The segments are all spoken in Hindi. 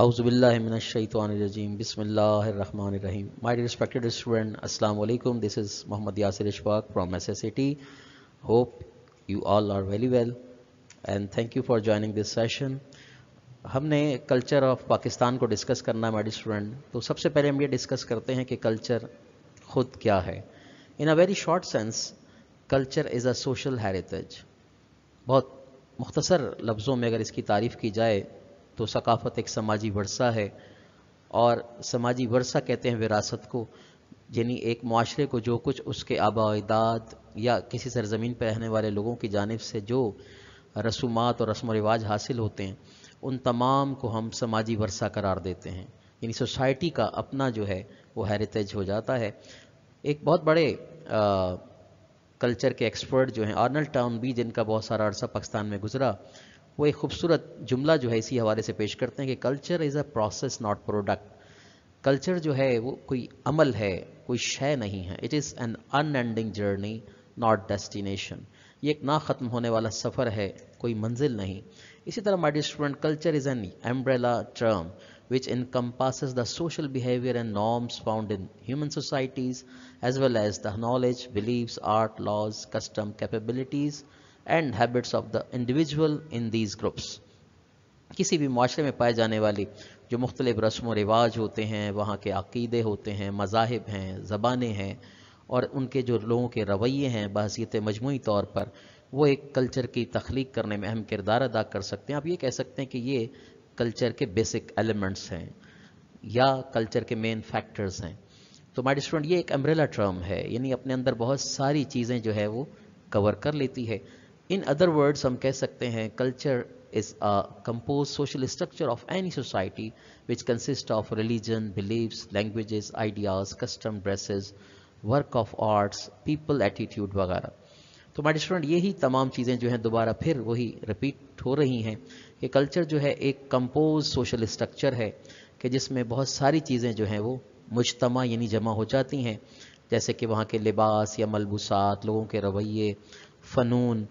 आउज़बिल्लिनशीम बिसमीम माई रिस्पेक्टेड स्टूडेंट असलकुम this is Mohammad Yasir Ishfaq from S S C T hope you all are very well and thank you for joining this session हमने कल्चर ऑफ पाकिस्तान को डिस्कस करना है माई स्टूडेंट तो सबसे पहले हम ये डिस्कस करते हैं कि कल्चर खुद क्या है in a very short sense culture is a social heritage बहुत मुख्तसर लफ्ज़ों में अगर इसकी तारीफ की जाए तो सकाफ़त एक समाजी वर्षा है और समाजी वर्षा कहते हैं विरासत को यानी एक माशरे को जो कुछ उसके आबादाद या किसी सरजमीन पर रहने वाले लोगों की जानब से जो रसूमात और रस्म रिवाज हासिल होते हैं उन तमाम को हम समाजी वर्षा करार देते हैं यानी सोसाइटी का अपना जो है वो हेरिटेज हो जाता है एक बहुत बड़े आ, कल्चर के एक्सपर्ट जो हैं आर्नल टाउन भी जिनका बहुत सारा अरसा पाकिस्तान में गुजरा वो एक खूबसूरत जुमला जो है इसी हवाले से पेश करते हैं कि culture is a process not product culture जो है वो कोई अमल है कोई शय नहीं है it is an unending journey not destination ये एक ना ख़त्म होने वाला सफ़र है कोई मंजिल नहीं इसी तरह my dear student culture is an umbrella term in encompasses the social behaviour and norms found in human societies as well as the knowledge belief art laws custom capabilities and habits of the individual in these groups किसी भी माशरे में पाए जाने वाली जो मुख्तलिफ रस्म व रिवाज होते हैं वहाँ के अकीदे होते हैं मजाहब हैं ज़बानें हैं और उनके जो लोगों के रवैये हैं बहसीत मजमू तौर पर वो एक कल्चर की तख्लीक करने में अहम किरदार अदा कर सकते हैं आप ये कह सकते हैं कि ये कल्चर के बेसिक एलिमेंट्स हैं या कल्चर के मेन फैक्टर्स हैं तो माई डिस्टूडेंट ये एक अम्ब्रेला टर्म है यानी अपने अंदर बहुत सारी चीज़ें जो है वो कवर कर लेती है इन अदर वर्ड्स हम कह सकते हैं culture is a compose social structure of any society which consist of religion beliefs languages, ideas custom dresses, work of arts people attitude वगैरह तो हमारे स्टूडेंट यही तमाम चीज़ें जो हैं दोबारा फिर वही रिपीट हो रही हैं कि कल्चर जो है एक कंपोज सोशल स्ट्रक्चर है कि जिसमें बहुत सारी चीज़ें जो हैं वो मुजतम यानी जमा हो जाती हैं जैसे कि वहाँ के लिबास या मलबूसात लोगों के रवैये फ़नून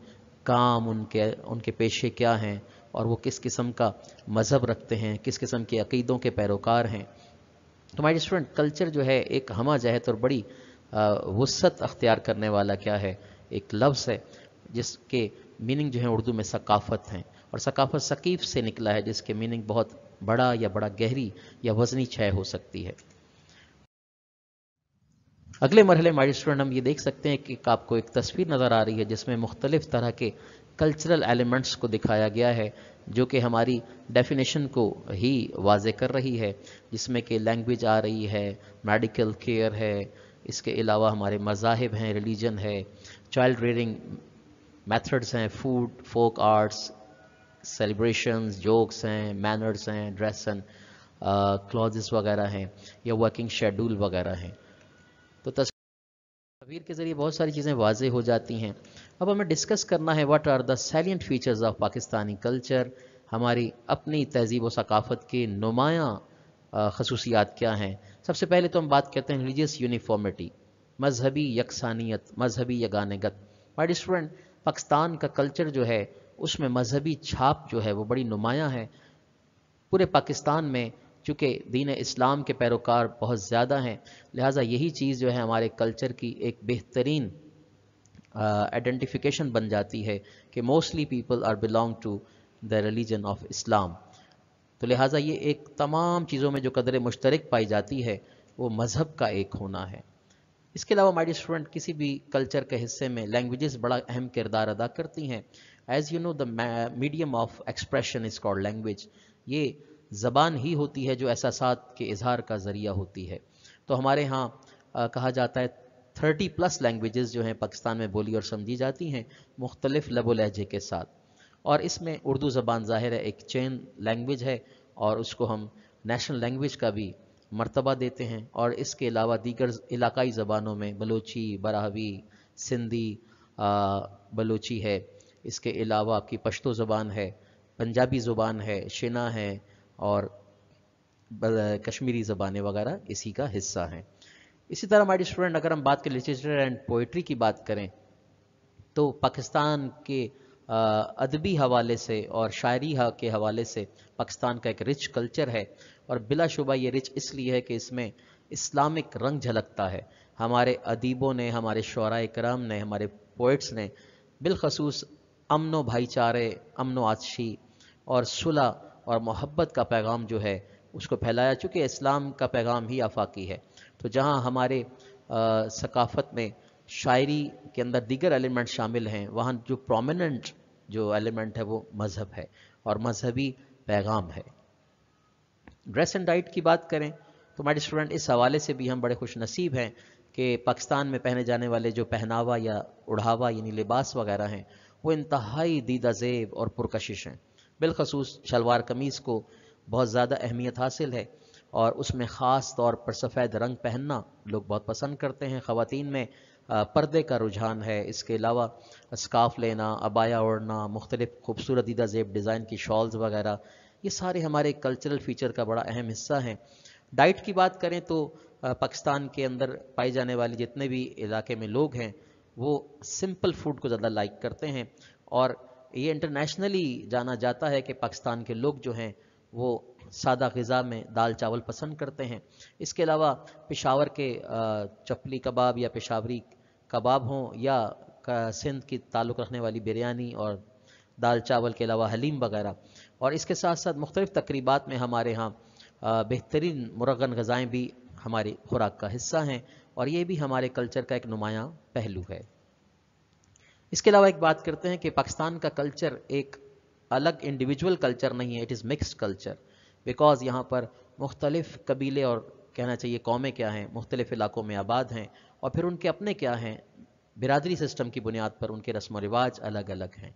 काम उनके उनके पेशे क्या हैं और वो किस किस्म का मज़हब रखते हैं किस किस्म के अकीदों के पैरोकार हैं तो माई स्टूडेंट कल्चर जो है एक हमा जहत और बड़ी वसत अख्तियार करने वाला क्या है एक लफ्ज़ है जिसके मीनिंग जो है उर्दू में सकाफ़त हैं और सकाफ़त सकीफ़ से निकला है जिसके मीनिंग बहुत बड़ा या बड़ा गहरी या वजनी छय हो सकती है अगले मरहले माई स्टूडेंट हम ये देख सकते हैं कि आपको एक तस्वीर नज़र आ रही है जिसमें मुख्तलिफ तरह के कल्चरल एलिमेंट्स को दिखाया गया है जो कि हमारी डेफिनेशन को ही वाजे कर रही है जिसमें कि लैंग्वेज आ रही है मेडिकल केयर है इसके अलावा हमारे मजाहब हैं रिलीजन है चाइल्ड रेयरिंग मेथड्स हैं food folk arts celebrations jokes हैं मैनर्स हैं ड्रेसन क्लॉज uh, वगैरह हैं या वर्किंग शेड्यूल वगैरह हैं तो तस्वीर के ज़रिए बहुत सारी चीज़ें वाजे हो जाती हैं अब हमें डिस्कस करना है what are the salient features of Pakistani culture हमारी अपनी तहजीब वकाफत के नुमाया खसूसियात क्या हैं सबसे पहले तो हम बात करते हैं रिलीजियस यूनिफॉर्मिटी मजहबी यकसानियत मजहबी यगानगत माई स्टूडेंट पाकिस्तान का कल्चर जो है उसमें मजहबी छाप जो है वो बड़ी नुमाया है पूरे पाकिस्तान में चूँकि दीन इस्लाम के पैरोकार बहुत ज़्यादा हैं लिहाजा यही चीज़ जो है हमारे कल्चर की एक बेहतरीन आइडेंटिफिकेशन बन जाती है कि mostly people are belong to the religion of Islam तो लिहाजा ये एक तमाम चीज़ों में जो कदर मुश्तरक पाई जाती है वो मज़हब का एक होना है इसके अलावा माई स्टूडेंट किसी भी कल्चर के हिस्से में लैंग्वेजेस बड़ा अहम किरदार अदा करती हैं as you know the medium of expression is called language ये ज़बान ही होती है जो एहसास के इजहार का ज़रिया होती है तो हमारे यहाँ कहा जाता है थर्टी प्लस लैंग्वेजेस जो हैं पाकिस्तान में बोली और समझी जाती हैं मुख्तलिफ लबो लहजे के साथ और इसमें उर्दू ज़बान ज़ाहिर है एक चैन लैंग्वेज है और उसको हम नेशनल लैंग्वेज का भी मरतबा देते हैं और इसके अलावा दीगर इलाकई ज़बानों में बलोची बराहवी सिंधी बलोची है इसके अलावा आपकी पश्तो ज़बान है पंजाबी ज़ुबान है शिना है और कश्मीरी ज़बानें वगैरह इसी का हिस्सा हैं इसी तरह हमारे स्टूडेंट अगर हम बात करें लिटरेचर एंड पोइट्री की बात करें तो पाकिस्तान के अदबी हवाले से और शायरी के हवाले से पाकिस्तान का एक रिच कल्चर है और बिलाशुबा ये रिच इसलिए है कि इसमें इस्लामिक रंग झलकता है हमारे अदीबों ने हमारे शरा कराम ने हमारे पोइट्स ने बिलखसूस अमन भाईचारे अमन आतशी और सुलह और मोहब्बत का पैगाम जो है उसको फैलाया चूँकि इस्लाम का पैगाम ही आफाकी है तो जहाँ हमारे सकाफत में शायरी के अंदर दीगर एलिमेंट शामिल हैं वहाँ जो प्रोमिनंट जो एलिमेंट है वो मज़हब है और मजहबी पैगाम है ड्रेस एंड डाइट की बात करें तो मेरे स्टूडेंट इस हवाले से भी हम बड़े खुश नसीब हैं कि पाकिस्तान में पहने जाने वाले जो पहनावा या उड़ावा यानी लिबास वगैरह हैं वो इंतहाई दीदा जेब और पुरकशिश हैं बिलखसूस शलवार कमीज़ को बहुत ज़्यादा अहमियत हासिल है और उसमें ख़ास तौर पर सफ़ेद रंग पहनना लोग बहुत पसंद करते हैं ख़वान में पर्दे का रुझान है इसके अलावा स्काफ लेना अबाया ओढ़ना मुख्तलिफ़ खूबसूरत दीदा जेब डिज़ाइन की शॉल्स वगैरह ये सारे हमारे कल्चरल फ़ीचर का बड़ा अहम हिस्सा हैं डाइट की बात करें तो पाकिस्तान के अंदर पाए जाने वाले जितने भी इलाके में लोग हैं वो सिंपल फूड को ज़्यादा लाइक करते हैं और ये इंटरनेशनली जाना जाता है कि पाकिस्तान के लोग जो हैं वो सादा गज़ा में दाल चावल पसंद करते हैं इसके अलावा पेशावर के चपली कबाब या पेशावरी कबाब हों या सिंध की ताल्लुक़ रखने वाली बिरयानी और दाल चावल के अलावा हलीम वगैरह और इसके साथ साथ मुख्तलिफ़ तकरीबात में हमारे यहाँ बेहतरीन मुरगन गज़ाएँ भी हमारी खुराक का हिस्सा हैं और ये भी हमारे कल्चर का एक नुमायाँ पहलू है इसके अलावा एक बात करते हैं कि पाकिस्तान का कल्चर एक अलग इंडिविजुअल कल्चर नहीं है it is mixed culture because यहाँ पर मुख्तलिफ कबीले और कहना चाहिए कौमें क्या हैं मुख्तलिफ इलाकों में आबाद हैं और फिर उनके अपने क्या हैं बिरादरी सिस्टम की बुनियाद पर उनके रस्म व रिवाज अलग अलग हैं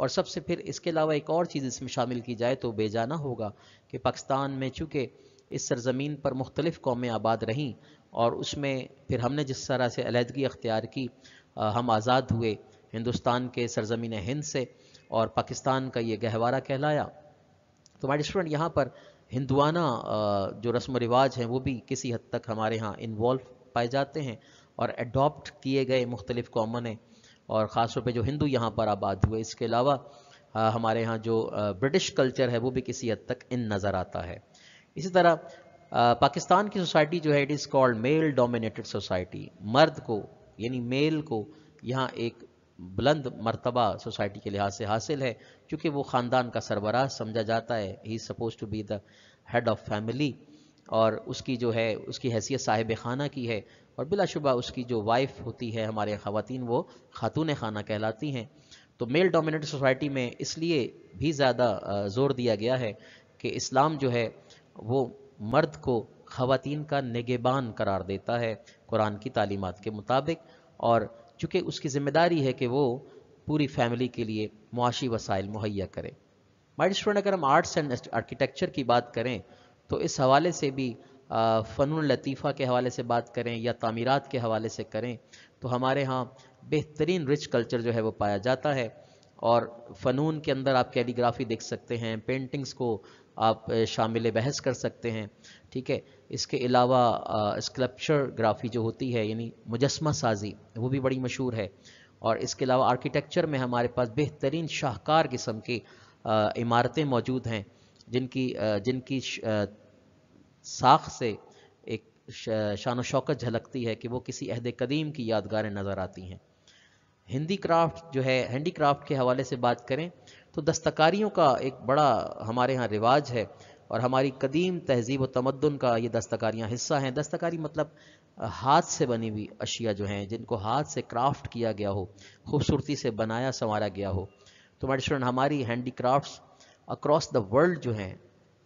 और सबसे फिर इसके अलावा एक और चीज़ इसमें शामिल की जाए तो बेजाना होगा कि पाकिस्तान में चूँकि इस सरजमीन पर मुख्तलिफ़ कौमें आबाद रहीं और उसमें फिर हमने जिस तरह से अलहदगी अख्तियार की हम आज़ाद हुए हिंदुस्तान के सरजमीन हिंद से और पाकिस्तान का ये गहवारा कहलाया तो हमारे स्टूडेंट यहाँ पर हिंदुआना जो रस्म रिवाज हैं वो भी किसी हद तक हमारे यहाँ इन्वॉल्व पाए जाते हैं और एडॉप्ट किए गए मुख्तलिफ़ कौमों और ख़ास तौर पर जो हिंदू यहाँ पर आबाद हुए इसके अलावा हमारे यहाँ जो ब्रिटिश कल्चर है वो भी किसी हद तक इन नज़र आता है इसी तरह पाकिस्तान की सोसाइटी जो है it is called male dominated society मर्द को यानी मेल को यहाँ एक बुलंद मरतबा सोसाइटी के लिहाज से हासिल है क्योंकि वो ख़ानदान का सरबराह समझा जाता है he suppose to be the head of family और उसकी जो है उसकी हैसियत साहिब खाना की है और बिलाशुबा उसकी जो वाइफ होती है हमारे ख़वान वो खातून खाना कहलाती हैं तो मेल डोमिनेट सोसाइटी में इसलिए भी ज़्यादा ज़ोर दिया गया है कि इस्लाम जो है वो मर्द को ख़वान का निगेबान करार देता है कुरान की तालीमत के मुताबिक और चूँकि उसकी जिम्मेदारी है कि वो पूरी फैमिली के लिए मुआशी वसाइल मुहैया करें माइड स्टूडेंट अगर हम आर्ट्स एंड आर्किटेक्चर की बात करें तो इस हवाले से भी फ़न लतीफ़ा के हवाले से बात करें या तमीरत के हवाले से करें तो हमारे यहाँ बेहतरीन रिच कल्चर जो है वो पाया जाता है और फ़नून के अंदर आप कैलीग्राफी देख सकते हैं पेंटिंग्स को आप शामिल बहस कर सकते हैं ठीक है इसके अलावा स्कल्पचर ग्राफी जो होती है यानी मुजस्मा साजी वो भी बड़ी मशहूर है और इसके अलावा आर्किटेक्चर में हमारे पास बेहतरीन शाहकार किस्म की इमारतें मौजूद हैं जिनकी जिनकी साख से एक शान शौकत झलकती है कि वो किसी अहद कदीम की यादगारें नज़र आती हैं हिंदी क्राफ्ट जो है हैंडी क्राफ्ट के हवाले से बात करें तो दस्तकारियों का एक बड़ा हमारे यहाँ रिवाज है और हमारी कदीम तहजीब व तमदन का ये दस्तकारियाँ हिस्सा हैं दस्तकारी मतलब हाथ से बनी हुई अशिया जो हैं जिनको हाथ से क्राफ्ट किया गया हो खूबसूरती से बनाया संवारा गया हो तो माय स्टूडेंट हमारी handicraft across the world जो हैं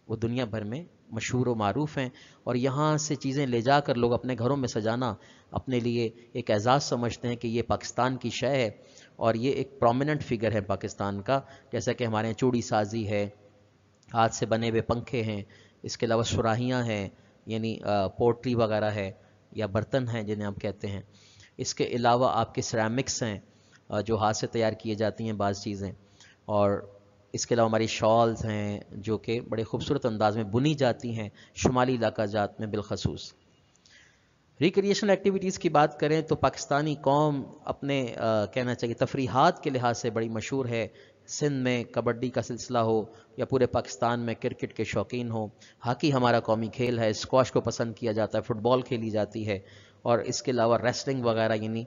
वो दुनिया भर में मशहूर व मरूफ हैं और यहाँ से चीज़ें ले जा कर लोग अपने घरों में सजाना अपने लिए एक एजाज़ समझते हैं कि ये पाकिस्तान की शय है और ये एक प्रोमिनंट फिगर है पाकिस्तान का जैसा कि हमारे यहाँ चूड़ी साजी है हाथ से बने हुए पंखे हैं इसके अलावा सुराहियाँ हैं यानी पोट्री वगैरह है या बर्तन हैं जिन्हें आप कहते हैं इसके अलावा आपके सरामिक्स हैं जो हाथ से तैयार किए जाती हैं बाज़ चीज़ें और इसके अलावा हमारी शॉल्स हैं जो कि बड़े खूबसूरत अंदाज में बुनी जाती हैं शुमाली इलाका जात में बिलखसूस रिक्रिएशनल एक्टिविटीज़ की बात करें तो पाकिस्तानी कौम अपने आ, कहना चाहिए तफरीहात के लिहाज से बड़ी मशहूर है सिंध में कबड्डी का सिलसिला हो या पूरे पाकिस्तान में क्रिकेट के शौकीन हो हॉकी हमारा कौमी खेल है स्क्वाश को पसंद किया जाता है फुटबॉल खेली जाती है और इसके अलावा रेसलिंग वगैरह यानी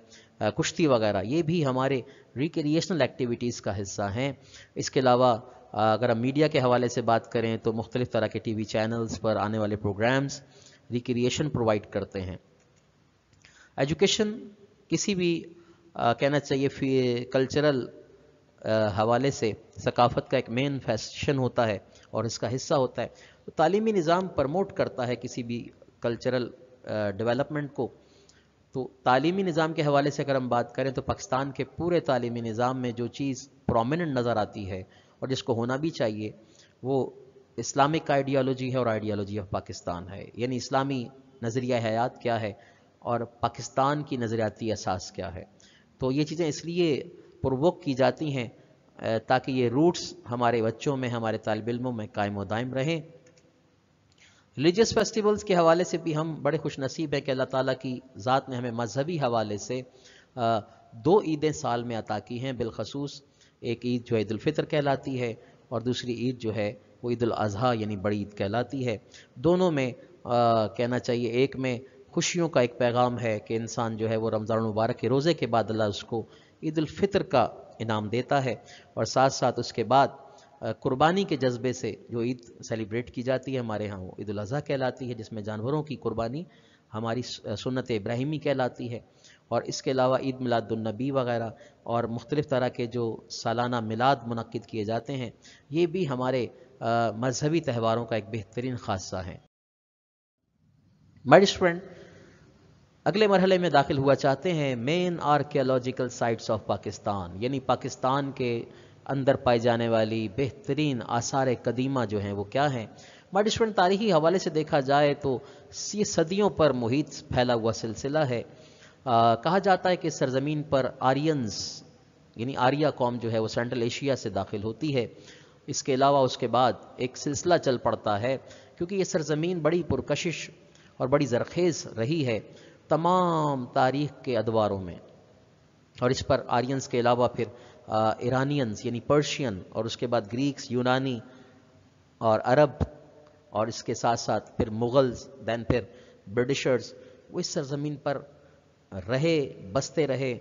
कुश्ती वगैरह ये भी हमारे रिक्रिएशनल एक्टिविटीज़ का हिस्सा हैं इसके अलावा अगर हम मीडिया के हवाले से बात करें तो मुख्तलिफ़ तरह के टी वी चैनल्स पर आने वाले प्रोग्राम्स रिक्रिएशन प्रोवाइड करते हैं एजुकेशन किसी भी आ, कहना चाहिए कल्चरल हवाले से सकाफ़त का एक मेन फैशन होता है और इसका हिस्सा होता है तो तालीमी निज़ाम प्रमोट करता है किसी भी कल्चरल डेवलपमेंट को तो तालीमी निज़ाम के हवाले से अगर हम बात करें तो पाकिस्तान के पूरे तालीमी निज़ाम में जो चीज़ प्रोमिनेंट नज़र आती है और जिसको होना भी चाहिए वो इस्लामिक आइडियालॉजी है और आइडियालॉजी ऑफ पाकिस्तान है यानी इस्लामी नज़रिया हयात क्या है और पाकिस्तान की नज़रियाती असास क्या है तो ये चीज़ें इसलिए प्रवोक की जाती हैं ताकि ये रूट्स हमारे बच्चों में हमारे तालब इलमों में कायम दायम रहें रिलीजियस फेस्टिवल्स के हवाले से भी हम बड़े खुश नसीब हैं कि अल्लाह ताली की ज़ात ने हमें मजहबी हवाले से दो ईदें साल में अता की हैं बिलखसूस एक ईद जो है फितर कहलाती है और दूसरी ईद जो है वो ईद अज़हा यानी बड़ी ईद कहलाती है दोनों में आ, कहना चाहिए एक में खुशियों का एक पैगाम है कि इंसान जो है वो रमज़ान मुबारक के रोज़े के बाद अल्लाह उसको ईद फितर का इनाम देता है और साथ साथ उसके बाद कुर्बानी के जज्बे से जो ईद सेलिब्रेट की जाती है हमारे यहाँ वो ईद अज़ी कहलाती है जिसमें जानवरों की कुर्बानी हमारी सुन्नत इब्राहिमी कहलाती है और इसके अलावा ईद मिलादुलनबी वगैरह और मुख्तलिफ़ तरह के जो सालाना मिलाद मनद किए जाते हैं ये भी हमारे मजहबी त्यौहारों का एक बेहतरीन खासा है मेडिस्टूडेंट अगले मरहले में दाखिल हुआ चाहते हैं main archaeological sites of Pakistan यानी पाकिस्तान के अंदर पाई जाने वाली बेहतरीन आसार कदीमा जो हैं वो क्या हैं माडिशवन तारीखी हवाले से देखा जाए तो ये सदियों पर मुहित फैला हुआ सिलसिला है आ, कहा जाता है कि सरजमीन पर आर्यंस यानी आर्या कौम जो है वो सेंट्रल एशिया से दाखिल होती है इसके अलावा उसके बाद एक सिलसिला चल पड़ता है क्योंकि ये सरजमीन बड़ी पुरकशिश और बड़ी जरखेज़ रही है तमाम तारीख के अदवारों में और इस पर आर्यंस के अलावा फिर ईरानियंस यानी पर्शियन और उसके बाद ग्रीक्स यूनानी और अरब और इसके साथ साथ फिर मुग़ल्स दैन फिर ब्रिटिशर्स वो इस सरजमीन पर रहे बसते रहे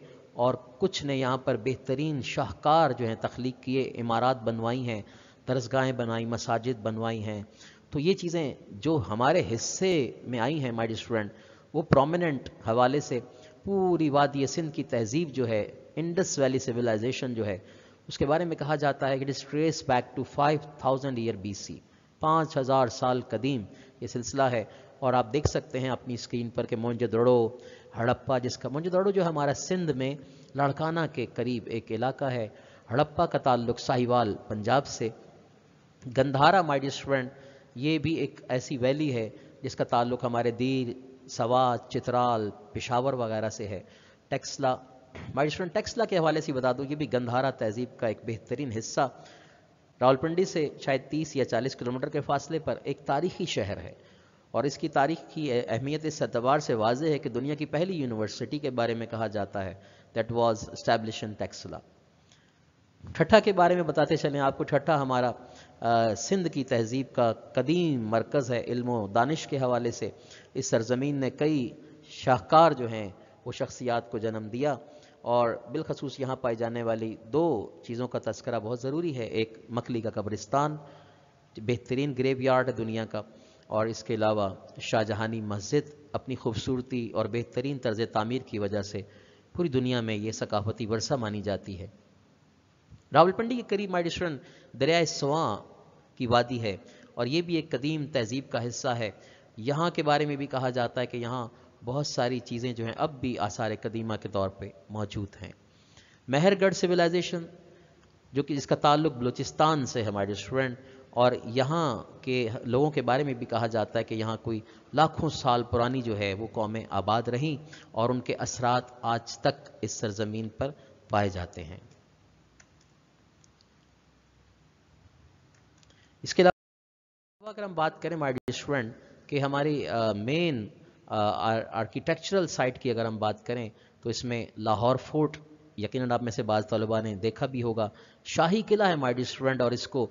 और कुछ ने यहाँ पर बेहतरीन शाहकार जो हैं तख्लीक किए इमारत बनवाई हैं तरसगाहें बनाई मसाजिद बनवाई हैं तो ये चीज़ें जो हमारे हिस्से में आई हैं माई स्टूडेंट वो प्रोमिनेंट हवाले से पूरी वादी सिंध की तहजीब जो है इंडस वैली सिविलाइजेशन जो है उसके बारे में कहा जाता है कि it is trace back to five thousand year B C पाँच हज़ार साल कदीम ये सिलसिला है और आप देख सकते हैं अपनी स्क्रीन पर कि दड़ो हड़प्पा जिसका दड़ो जो हमारा सिंध में लड़काना के करीब एक इलाका है हड़प्पा का ताल्लुक साहिवाल पंजाब से गंधारा माई ये भी एक ऐसी वैली है जिसका ताल्लुक हमारे दीर सवा चित्राल पिशावर वगैरह से है टेक्सला माई स्टूडेंट टेक्सला के हवाले से बता दूँ ये भी गंधारा तहजीब का एक बेहतरीन हिस्सा रावलपिंडी से शायद 30 या 40 किलोमीटर के फासले पर एक तारीखी शहर है और इसकी तारीख की अहमियत इस एतबार से वाज है कि दुनिया की पहली यूनिवर्सिटी के बारे में कहा जाता है that was establish in Taxila Thatta के बारे में बताते चलें आपको ठट्ठा हमारा सिंध की तहजीब का कदीम मरकज़ है इल्म दानिश के हवाले से इस सरज़मीन ने कई शाहकार जो हैं वो शख्सियात को जन्म दिया और बिलखसूस यहाँ पाई जाने वाली दो चीज़ों का तस्करा बहुत ज़रूरी है एक मकली का कब्रिस्तान बेहतरीन ग्रेव यार्ड है दुनिया का और इसके अलावा शाहजहानी मस्जिद अपनी खूबसूरती और बेहतरीन तर्ज तामीर की वजह से पूरी दुनिया में ये सकाफती वर्षा मानी जाती है रावलपिंडी के करीब माइडिशन दरियाए सवा की वादी है और ये भी एक कदीम तहजीब का हिस्सा है यहाँ के बारे में भी कहा जाता है कि यहाँ बहुत सारी चीज़ें जो हैं अब भी आसार कदीमा के तौर पर मौजूद हैं मेहरगढ़ सिविलाइजेशन जो कि इसका ताल्लुक बलूचिस्तान से हमारे स्टूडेंट और यहाँ के लोगों के बारे में भी कहा जाता है कि यहाँ कोई लाखों साल पुरानी जो है वो कौमें आबाद रहीं और उनके असरात आज तक इस सरजमीन पर पाए जाते हैं इसके अलावा अगर हम बात करें माई स्टूडेंट कि हमारी मेन आर्किटेक्चरल साइट की अगर हम बात करें तो इसमें लाहौर फोर्ट यकीन आप में से बाज़ तलबा ने देखा भी होगा शाही किला है माई स्टूडेंट और इसको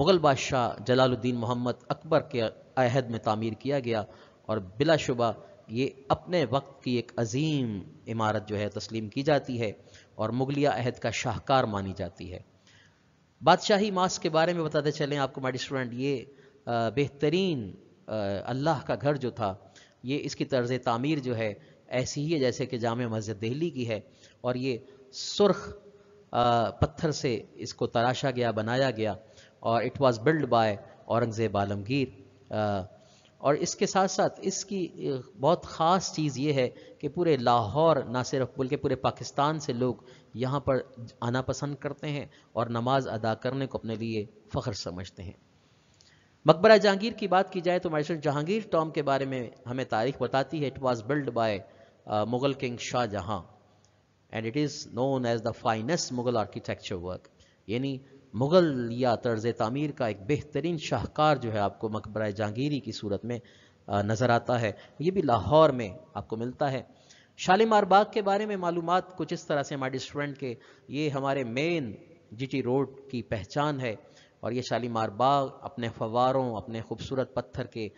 मुग़ल बादशाह जलालुद्दीन मोहम्मद अकबर के अहद में तामीर किया गया और बिलाशुबा ये अपने वक्त की एक अजीम इमारत जो है तस्लीम की जाती है और मुगलिया अहद का शाहकार मानी जाती है बादशाही मास्क के बारे में बताते चलें आपको माई स्टूडेंट ये बेहतरीन अल्लाह का घर जो था ये इसकी तर्ज तामीर जो है ऐसी ही है जैसे कि जाम मस्जिद दिल्ली की है और ये सुर्ख पत्थर से इसको तराशा गया बनाया गया और it was build by Aurangzeb Alamgir और इसके साथ साथ इसकी बहुत ख़ास चीज़ ये है कि पूरे लाहौर ना सिर्फ बल्कि पूरे पाकिस्तान से लोग यहाँ पर आना पसंद करते हैं और नमाज अदा करने को अपने लिए फ़ख्र समझते हैं मकबरा जहांगीर की बात की जाए तो मार्शल जहांगीर टॉम के बारे में हमें तारीख बताती है it was build by Mughal king Shahjahan and it is known as the finest Mughal architecture work यानी मुग़ल या तर्ज़ तमीर का एक बेहतरीन शाहकार जो है आपको मकबरा जहांगीरी की सूरत में नज़र आता है ये भी लाहौर में आपको मिलता है शालीमार बाग के बारे में मालूम कुछ इस तरह से हमारे स्टूडेंट के ये हमारे मेन जीटी रोड की पहचान है और ये शालीमार बाग अपने फवारों अपने खूबसूरत पत्थर के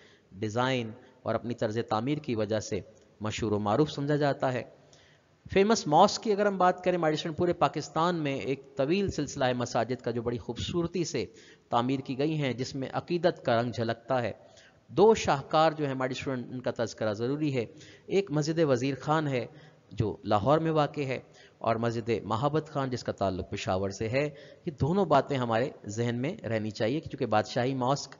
डिज़ाइन और अपनी तर्ज तामीर की वजह से मशहूर व मरूफ समझा जाता है फेमस मॉस्क की अगर हम बात करें माडिशन पूरे पाकिस्तान में एक तवील सिलसिला है मसाजिद का जो बड़ी खूबसूरती से तामीर की गई हैं जिसमें अकीदत का रंग झलकता है दो शाहकार जो है माडिशन उनका तस्करा ज़रूरी है एक मस्जिद वज़ीर खान है जो लाहौर में वाक़ है और मस्जिद महाबत खान जिसका ताल्लुक पेशावर से है ये दोनों बातें हमारे जहन में रहनी चाहिए क्योंकि बादशाही मॉस्क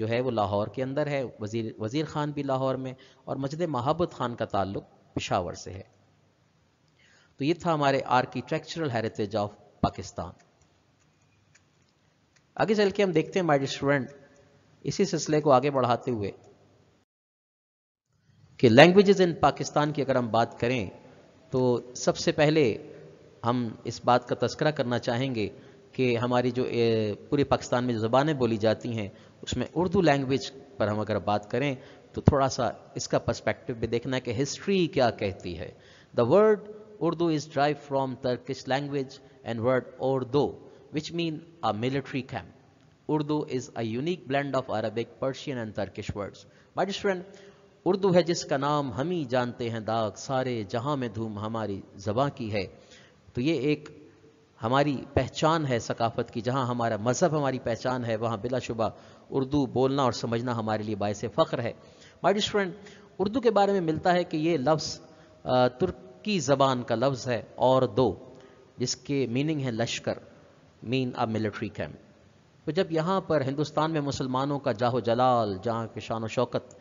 जो है वो लाहौर के अंदर है वज़ीर वज़ीर ख़ान भी लाहौर में और मस्जिद महाबत खान का ताल्लुक पेशावर से है तो ये था हमारे आर्किटेक्चरल हेरिटेज ऑफ पाकिस्तान आगे चल के हम देखते हैं माइड स्टूडेंट इसी सिलसिले को आगे बढ़ाते हुए कि लैंग्वेजेस इन पाकिस्तान की अगर हम बात करें तो सबसे पहले हम इस बात का तस्करा करना चाहेंगे कि हमारी जो पूरे पाकिस्तान में जो ज़बानें बोली जाती हैं उसमें उर्दू लैंग्वेज पर हम अगर बात करें तो थोड़ा सा इसका पर्सपेक्टिव भी देखना है कि हिस्ट्री क्या कहती है the word Urdu is derived from Turkish language and word Ordo, which mean a military camp. Urdu is a unique blend of Arabic, Persian and Turkish words. My dear friend, Urdu है जिसका नाम हम ही जानते हैं दाग सारे जहां में धूम हमारी जबां की है तो ये एक हमारी पहचान है सकाफत की जहां हमारा मज़हब हमारी पहचान है वहां बिलाशुबा उर्दू बोलना और समझना हमारे लिए बायस फ़ख्र है माई डियर फ्रेंड उर्दू के बारे में मिलता है कि ये लफ्ज़ तुर्क की ज़बान का लफ्ज़ है और दो जिसके मीनिंग है लश्कर मीन अब मिलिट्री कैम्प तो जब यहाँ पर हिंदुस्तान में मुसलमानों का जाहो जलाल जहाँ की शान शौकत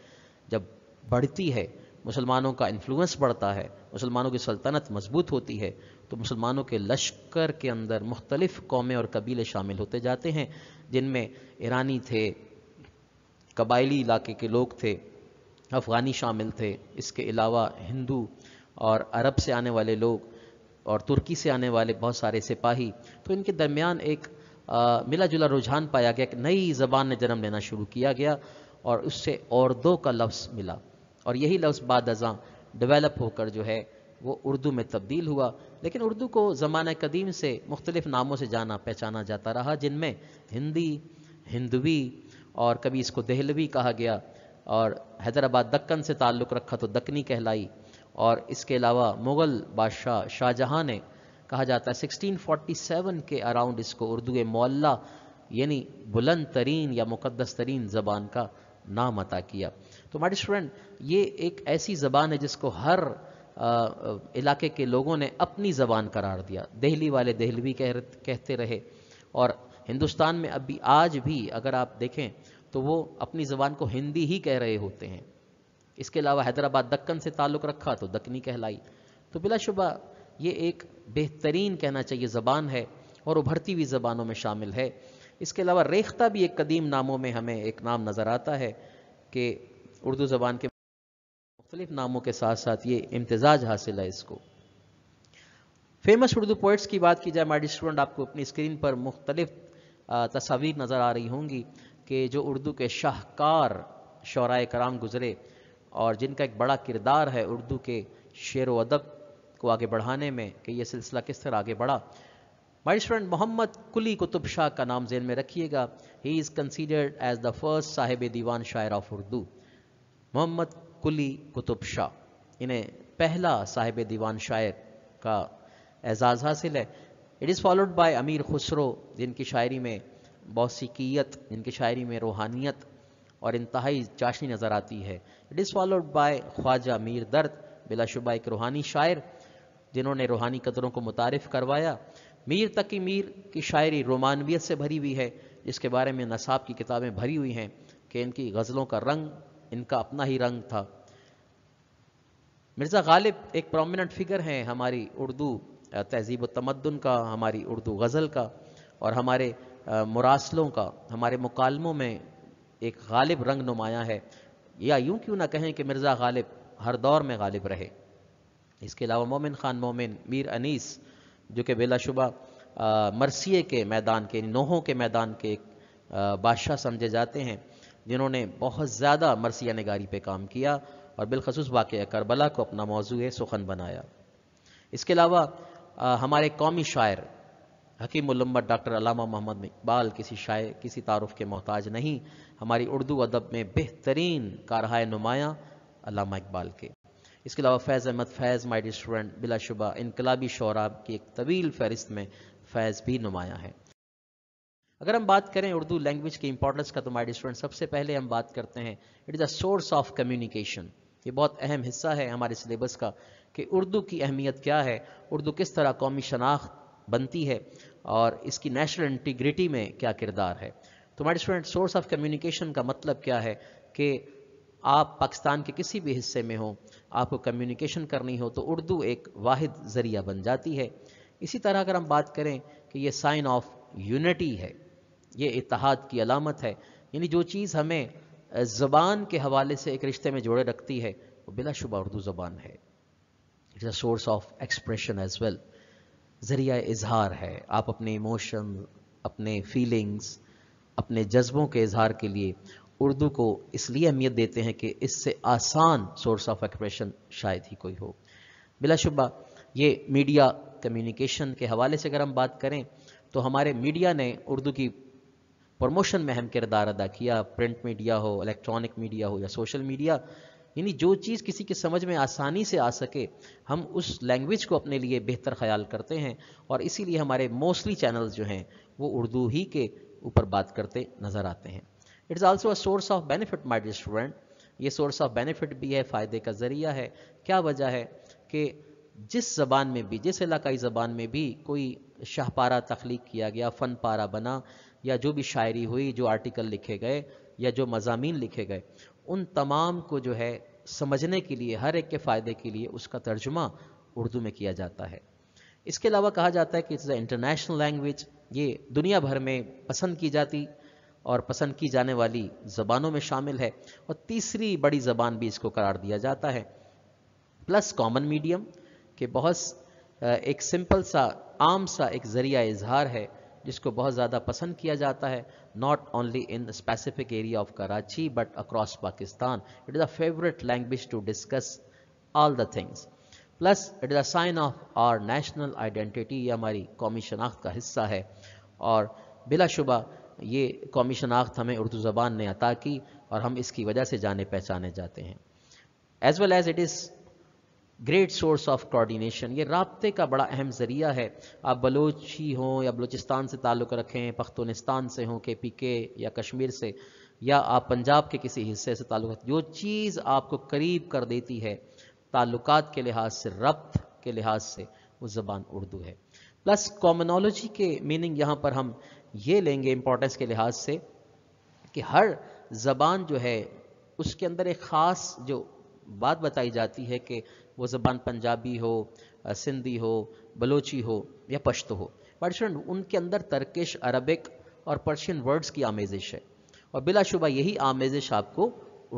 जब बढ़ती है मुसलमानों का इन्फ्लुएंस बढ़ता है मुसलमानों की सल्तनत मजबूत होती है तो मुसलमानों के लश्कर के अंदर मुख्तलिफ़ कौमें और कबीले शामिल होते जाते हैं जिनमें ईरानी थे कबायली इलाके के लोग थे अफ़गानी शामिल थे इसके अलावा हिंदू और अरब से आने वाले लोग और तुर्की से आने वाले बहुत सारे सिपाही तो इनके दरमियान एक मिला जुला रुझान पाया गया एक नई ज़बान ने जन्म लेना शुरू किया गया और उससे और दो का लफ्ज़ मिला और यही लफ्ज़ बाद अजा डेवलप होकर जो है वो उर्दू में तब्दील हुआ लेकिन उर्दू को ज़मान कदीम से मुख्तलिफ़ नामों से जाना पहचाना जाता रहा जिनमें हिंदी हिंदवी और कभी इसको दहलवी कहा गया और हैदराबाद दक्कन से ताल्लुक़ रखा तो दक्कनी कहलाई और इसके अलावा मुग़ल बादशाह शाहजहां ने कहा जाता है 1647 के अराउंड इसको उर्दू मौल्ला यानी बुलंद तरीन या मुकदस तरीन ज़बान का नाम अता किया तो माडी स्टूडेंट ये एक ऐसी ज़बान है जिसको हर आ, इलाके के लोगों ने अपनी ज़बान करार दिया दिल्ली वाले दहलवी कह, कहते रहे और हिंदुस्तान में अभी आज भी अगर आप देखें तो वो अपनी ज़बान को हिंदी ही कह रहे होते हैं इसके अलावा हैदराबाद दक्कन से ताल्लुक़ रखा तो दक्कनी कहलाई तो बिलाशुबा ये एक बेहतरीन कहना चाहिए ज़बान है और उभरती हुई ज़बानों में शामिल है इसके अलावा रेख्ता भी एक कदीम नामों में हमें एक नाम नज़र आता है कि उर्दू ज़बान के मुख्तलिफ नामों के साथ साथ ये इम्तजाज हासिल है इसको फेमस उर्दू पोइट्स की बात की जाए माई स्टूडेंट आपको अपनी स्क्रीन पर मुख्तलिफ तस्वीर नज़र आ रही होंगी कि जो उर्दू के शाहकार शराय कराम गुज़रे और जिनका एक बड़ा किरदार है उर्दू के शेर व अदब को आगे बढ़ाने में कि यह सिलसिला किस तरह आगे बढ़ा माई फ्रेंड मोहम्मद कुली कुतुब शाह का नाम जेन में रखिएगा he is considered as the first साहिब दीवान शायर ऑफ उर्दू मोहम्मद कुली कुतुब शाह इन्हें पहला साहिब दीवान शायर का एजाज़ हासिल है इट इज़ फॉलोड बाय अमीर खुसरो जिनकी शायरी में बौसिकीत जिनकी शायरी में रूहानियत और इंतहाई चाशनी नज़र आती है it is followed by Khwaja Mir Dard बिलाशुबा एक रूहानी शायर जिन्होंने रूहानी कदरों को मुतारफ़ करवाया मीर तकी मीर की शायरी रोमानवियत से भरी हुई है जिसके बारे में नसाब की किताबें भरी हुई हैं कि इनकी गज़लों का रंग इनका अपना ही रंग था मिर्ज़ा गालिब एक प्रोमिनंट फिगर हैं हमारी उर्दू तहजीब तमदन का हमारी उर्दू गज़ल का और हमारे मुरासलों का हमारे मुकालमों में एक गालिब रंग नुमाया है या यूं क्यों ना कहें कि मिर्ज़ा गालिब हर दौर में गालिब रहे इसके अलावा मोमिन ख़ान मोमिन मीर अनीस जो कि बिलाशुबा मरसिए के मैदान के नोहों के मैदान के बादशाह समझे जाते हैं जिन्होंने बहुत ज़्यादा मरसिया नगारी पर काम किया और बिलखसूस वाक़ करबला को अपना मौजू सुखन बनाया इसके अलावा हमारे कौमी शायर हकीम उलम्बा डॉक्टर अलामा मोहम्मद इकबाल किसी शायर किसी तारफ़ के मोहताज नहीं हमारी उर्दू अदब में बेहतरीन कारहाय नुमायाँ अलामा इकबाल के इसके अलावा फैज़ अहमद फैज़ माई स्टूडेंट बिलाशुबा इनकलाबी शरा की एक तवील फहरिस्त में फैज़ भी नुमाया है अगर हम बात करें उर्दू लैंग्वेज के इंपॉर्टेंस का तो माई स्टूडेंट सबसे पहले हम बात करते हैं it is a source of communication ये बहुत अहम हिस्सा है हमारे सिलेबस का कि उर्दू की अहमियत क्या है उर्दू किस तरह कौमी शनाख्त बनती है और इसकी नेशनल इंटीग्रिटी में क्या किरदार है तो हमारे स्टूडेंट सोर्स ऑफ कम्युनिकेशन का मतलब क्या है कि आप पाकिस्तान के किसी भी हिस्से में हो आपको कम्युनिकेशन करनी हो तो उर्दू एक वाहिद ज़रिया बन जाती है इसी तरह अगर हम बात करें कि ये साइन ऑफ यूनिटी है ये इतिहाद की अलामत है यानी जो चीज़ हमें ज़बान के हवाले से एक रिश्ते में जोड़े रखती है वो बिलाशुबा उर्दू ज़बान है it's a source of expression as well ज़रिया इजहार है आप अपने इमोशन अपने फीलिंग्स अपने जज्बों के इजहार के लिए उर्दू को इसलिए अहमियत देते हैं कि इससे आसान सोर्स ऑफ एक्सप्रेशन शायद ही कोई हो बिलाशुबा ये मीडिया कम्युनिकेशन के हवाले से अगर हम बात करें तो हमारे मीडिया ने उर्दू की प्रमोशन में अहम किरदार अदा किया प्रिंट मीडिया हो इलेक्ट्रॉनिक मीडिया हो या सोशल मीडिया यानी जो चीज़ किसी के समझ में आसानी से आ सके हम उस लैंग्वेज को अपने लिए बेहतर ख्याल करते हैं और इसीलिए हमारे मोस्टली चैनल्स जो हैं वो उर्दू ही के ऊपर बात करते नज़र आते हैं it's also a source of benefit my dear student ये सोर्स ऑफ बेनिफिट भी है फ़ायदे का ज़रिया है क्या वजह है कि जिस ज़बान में भी जिस इलाकई ज़बान में भी कोई शाहपारा तख्लीक किया गया फ़न पारा बना या जो भी शायरी हुई जो आर्टिकल लिखे गए या जो मजामी लिखे गए उन तमाम को जो है समझने के लिए हर एक के फ़ायदे के लिए उसका तर्जुमा उर्दू में किया जाता है इसके अलावा कहा जाता है कि इट्स अ इंटरनेशनल लैंग्वेज ये दुनिया भर में पसंद की जाती और पसंद की जाने वाली ज़बानों में शामिल है और तीसरी बड़ी ज़बान भी इसको करार दिया जाता है प्लस कॉमन मीडियम के बहुत एक सिंपल सा आम सा एक ज़रिया इजहार है जिसको बहुत ज़्यादा पसंद किया जाता है not only in specific area of Karachi but across Pakistan it is a favourite language to discuss all the things plus it is a sign of our national identity ये हमारी कौमी शनाख्त का हिस्सा है और बिलाशुबा ये कौमी शनाख्त हमें उर्दू ज़बान ने अता की और हम इसकी वजह से जाने पहचाने जाते हैं as well as it is great source of coordination ये रबते का बड़ा अहम ज़रिया है आप बलोची हों या बलूचिस्तान से ताल्लुक़ रखें पख्तूनिस्तान से हों के पी के या कश्मीर से या आप पंजाब के किसी हिस्से से ताल्लुक़ जो चीज़ आपको करीब कर देती है ताल्लुक़ के लिहाज से रब्त के लिहाज से वो ज़बान उर्दू है प्लस कॉमनोलॉजी के मीनिंग यहाँ पर हम ये लेंगे इम्पोर्टेंस के लिहाज से कि हर ज़बान जो है उसके अंदर एक ख़ास जो बात बताई जाती है कि वो ज़बान पंजाबी हो सिंधी हो बलोची हो या पश्तो हो बट स्टूडेंट उनके अंदर तर्किश अरबिक और पर्शियन वर्ड्स की आमेजिश है और बिलाशुबा यही आमेजिश आपको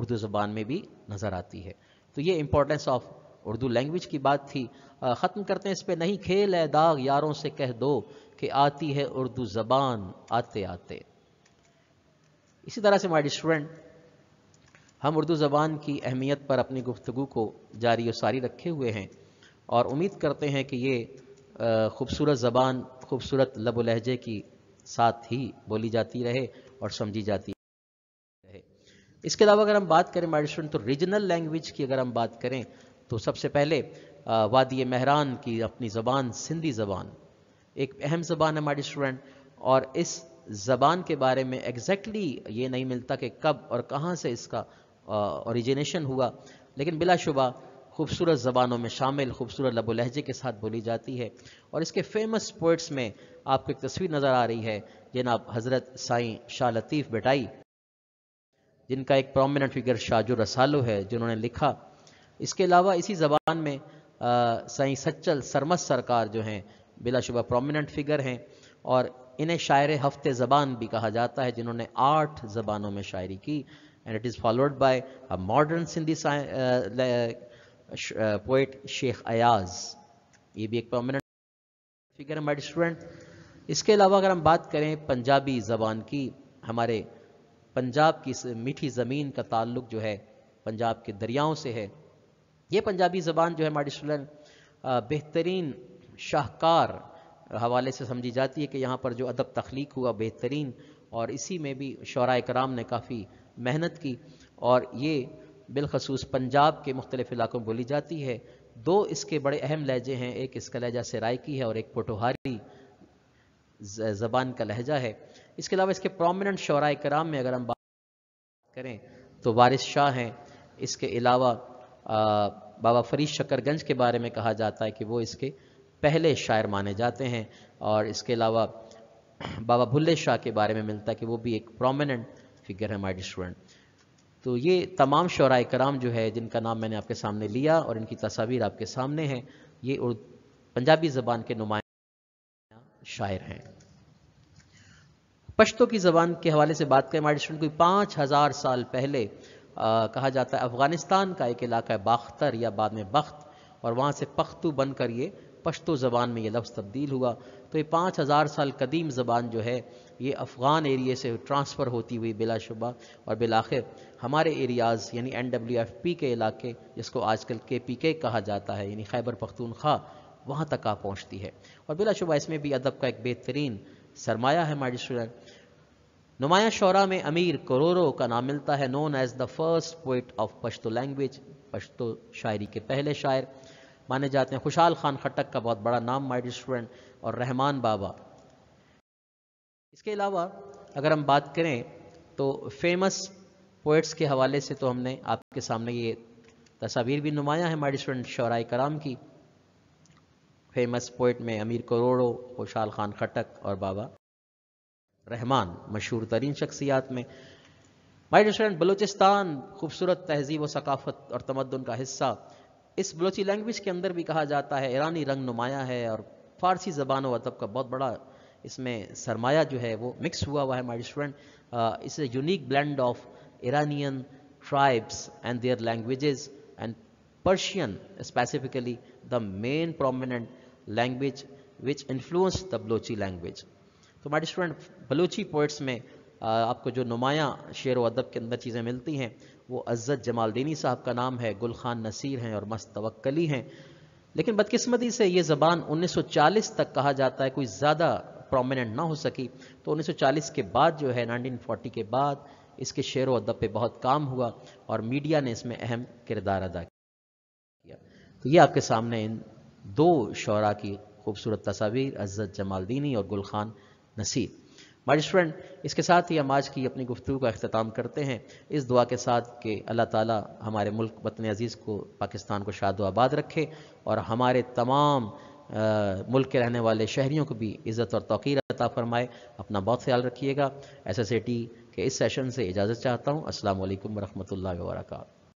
उर्दू ज़बान में भी नज़र आती है तो ये इम्पोर्टेंस ऑफ उर्दू लैंग्वेज की बात थी ख़त्म करते हैं इस पर नहीं खेल है दाग यारों से कह दो कि आती है उर्दू ज़बान आते आते इसी तरह से माई स्टूडेंट हम उर्दू ज़बान की अहमियत पर अपनी गुफ्तु को जारी और सारी रखे हुए हैं और उम्मीद करते हैं कि ये खूबसूरत ज़बान खूबसूरत लब लहजे की साथ ही बोली जाती रहे और समझी जाती रहे इसके अलावा अगर हम बात करें स्टूडेंट तो रीजनल लैंग्वेज की अगर हम बात करें तो सबसे पहले वादी महरान की अपनी ज़बान सिंधी ज़बान एक अहम ज़बान है हमारे स्टूडेंट और इस ज़बान के बारे में एग्जैक्टली exactly ये नहीं मिलता कि कब और कहाँ से इसका औरिजिनेशन हुआ लेकिन बिलाशुबा खूबसूरत ज़बानों में शामिल खूबसूरत लबो लहजे के साथ बोली जाती है और इसके फेमस पोइट्स में आपको एक तस्वीर नज़र आ रही है जनाब हज़रत साईं शाह लतीफ़ बेटाई जिनका एक प्रोमिनंट फिगर शाहजु रसालो है जिन्होंने लिखा इसके अलावा इसी ज़बान में साई सच्चल सरमस सरकार जो हैं बिलाशुबा प्रोमिनंट फिगर हैं और इन्हें शायर हफ्ते ज़बान भी कहा जाता है जिन्होंने आठ ज़बानों में शायरी की and it is followed by a modern Sindhi uh, uh, poet Sheikh Ayaz. ये भी एक परमानेंट फिगर है हमारे स्टूडेंट इसके अलावा अगर हम बात करें पंजाबी ज़बान की हमारे पंजाब की मीठी ज़मीन का ताल्लुक जो है पंजाब के दरियाओं से है ये पंजाबी ज़बान जो है हमारे बेहतरीन शाहकार हवाले से समझी जाती है कि यहाँ पर जो अदब तख्लीक हुआ बेहतरीन और इसी में भी शरा कराम ने काफ़ी मेहनत की और ये बिलखसूस पंजाब के मुख्तलिफ इलाकों में बोली जाती है दो इसके बड़े अहम लहजे हैं एक इसका लहजा सरायकी है और एक पोटोहारी ज़बान का लहजा है इसके अलावा इसके प्रोमिनंट शरा कराम में अगर हम बात करें तो वारिस शाह हैं इसके अलावा बाबा फरीद शकरगंज के बारे में कहा जाता है कि वो इसके पहले शायर माने जाते हैं और इसके अलावा बाबा भुल्ले शाह के बारे में मिलता है कि वो भी एक प्रोमिनंट फिगर है माई स्टूडेंट तो ये तमाम शराय कराम जो है जिनका नाम मैंने आपके सामने लिया और इनकी तस्वीर आपके सामने हैं ये पंजाबी ज़बान के नुमाया शायर हैं पश्तों की ज़बान के हवाले से बात करें हमारे स्टूडेंट कोई पाँच हज़ार साल पहले आ, कहा जाता है अफ़गानिस्तान का एक इलाका है बाख्तर या बाद में बख्त और वहाँ से पख्तू बनकर ये पश्तो ज़बान में ये लफ्ज़ तब्दील हुआ तो ये पाँच हज़ार साल कदीम ज़बान जो है ये अफ़गान एरिए से ट्रांसफ़र होती हुई बिलाशुबा और बिलाखिर हमारे एरियाज़ यानी एन डब्ल्यू एफ पी के इलाके जिसको आजकल के पी के कहा जाता है यानी खैबर पख्तूनख्वा वहाँ तक आ पहुँचती है और बिलाशुबा इसमें भी अदब का एक बेहतरीन सरमाया है माडी स्टूडेंट नुमाया शरा में अमीर करोरो का नाम मिलता है known as the first poet of Pashto language Pashto शायरी के पहले शायर माने जाते हैं खुशहाल खान खटक का बहुत बड़ा नाम माई स्टूडेंट और रहमान बाबा इसके अलावा अगर हम बात करें तो फेमस पोइट्स के हवाले से तो हमने आपके सामने ये तस्वीर भी नुमाया है हमारे स्टूडेंट शरा कराम की फेमस पोइट में अमीर करोड़ो खुशाल खान खटक और बाबा रहमान मशहूर तरीन शख्सियात में माई स्टूडेंट बलूचिस्तान खूबसूरत तहजीब व सकाफत और तमदन का हिस्सा इस बलोची लैंग्वेज के अंदर भी कहा जाता है ईरानी रंग नुमाया है और फ़ारसी ज़बान व अदब का बहुत बड़ा इसमें सरमाया जो है वो मिक्स हुआ हुआ है माई स्टूडेंट इस unique blend of Iranian tribes and their languages and Persian specifically the main prominent language which influence the Balochi language तो माई स्टूडेंट बलोची पोइट्स में uh, आपको जो नुमायाँ शेर व अदब के अंदर चीज़ें मिलती हैं वो अज्जत जमालदीनी साहब का नाम है गुल खान नसीर हैं और मस्त तवक्ली हैं लेकिन बदकिस्मती से ये ज़बान 1940 तक कहा जाता है कोई ज़्यादा प्रोमिनेंट ना हो सकी तो 1940 के बाद जो है 1940 के बाद इसके शेर अदब पे बहुत काम हुआ और मीडिया ने इसमें अहम किरदार अदा किया तो ये आपके सामने इन दो शरा की खूबसूरत तस्वीर अज्जत जमालदीनी और गुल खान नसीर माई फ्रेंड इसके साथ ही हम आज की अपनी गुफ्तु का अख्ताम करते हैं इस दुआ के साथ कि अल्लाह ताली हमारे मुल्क वतन अज़ीज़ को पाकिस्तान को शादो आबाद रखे और हमारे तमाम मुल्क के रहने वाले शहरीों को भी इज़्ज़त और तोक़ीर अता फ़रमाए अपना बहुत ख्याल रखिएगा एस एस ए टी के इस सेशन से इजाज़त चाहता हूँ असल वरहमल वर्का